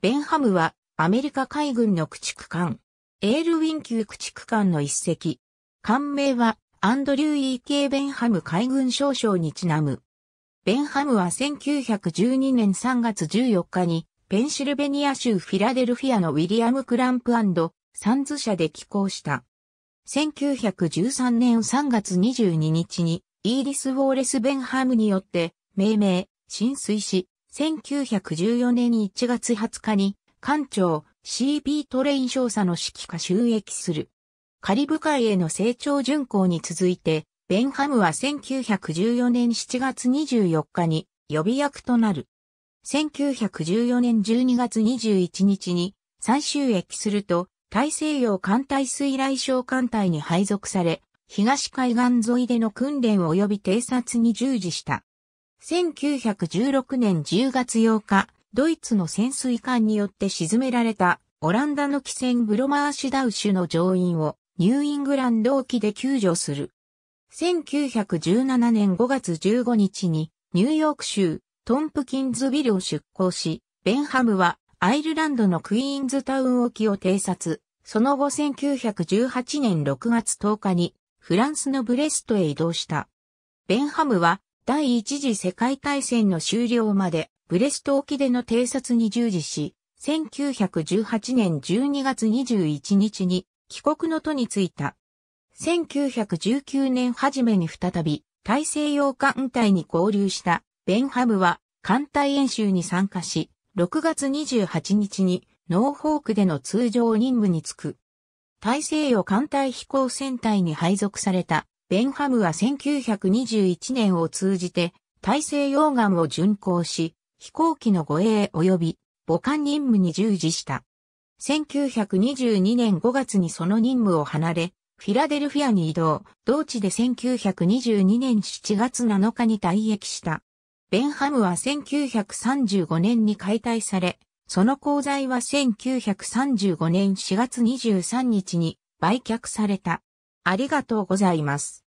ベンハムはアメリカ海軍の駆逐艦、エールウィン級駆逐艦の一隻。艦名はアンドリュー・ E・ K・ ベンハム海軍少将にちなむ。ベンハムは1912年3月14日にペンシルベニア州フィラデルフィアのウィリアム・クランプサンズ社で寄港した。1913年3月22日にイーリス・ウォーレス・ベンハムによって命名、浸水し、1914年1月20日に、艦長 CB トレイン少佐の指揮下収益する。カリブ海への成長巡航に続いて、ベンハムは1914年7月24日に予備役となる。1914年12月21日に再収益すると、大西洋艦隊水雷小艦隊に配属され、東海岸沿いでの訓練及び偵察に従事した。1916年10月8日、ドイツの潜水艦によって沈められたオランダの汽船ブロマーシュダウシュの乗員をニューイングランド沖で救助する。1917年5月15日にニューヨーク州トンプキンズビルを出港し、ベンハムはアイルランドのクイーンズタウン沖を偵察。その後1918年6月10日にフランスのブレストへ移動した。ベンハムは第一次世界大戦の終了までブレスト沖での偵察に従事し、1918年12月21日に帰国の途に着いた。1919年初めに再び大西洋艦隊に合流したベンハムは艦隊演習に参加し、6月28日にノーホークでの通常任務に就く。大西洋艦隊飛行船隊に配属されたベンハムは1921年を通じて大西洋岸を巡航し、飛行機の護衛及び母艦任務に従事した。1922年5月にその任務を離れ、フィラデルフィアに移動、同地で1922年7月7日に退役した。ベンハムは1935年に解体され、その鉱材は1935年4月23日に売却された。ありがとうございます。